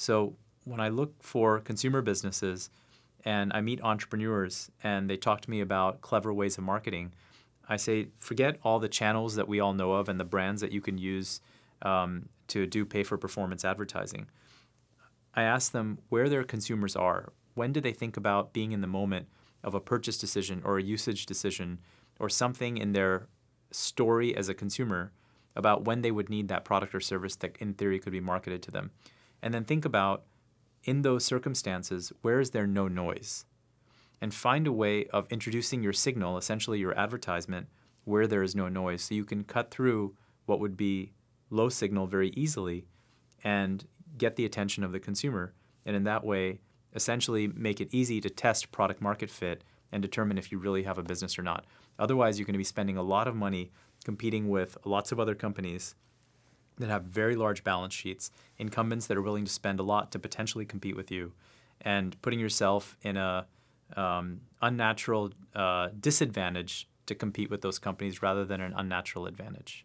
So when I look for consumer businesses and I meet entrepreneurs and they talk to me about clever ways of marketing, I say, forget all the channels that we all know of and the brands that you can use um, to do pay for performance advertising. I ask them where their consumers are. When do they think about being in the moment of a purchase decision or a usage decision or something in their story as a consumer about when they would need that product or service that in theory could be marketed to them? And then think about in those circumstances, where is there no noise? And find a way of introducing your signal, essentially your advertisement, where there is no noise. So you can cut through what would be low signal very easily and get the attention of the consumer. And in that way, essentially make it easy to test product market fit and determine if you really have a business or not. Otherwise, you're going to be spending a lot of money competing with lots of other companies that have very large balance sheets, incumbents that are willing to spend a lot to potentially compete with you, and putting yourself in a um, unnatural uh, disadvantage to compete with those companies rather than an unnatural advantage.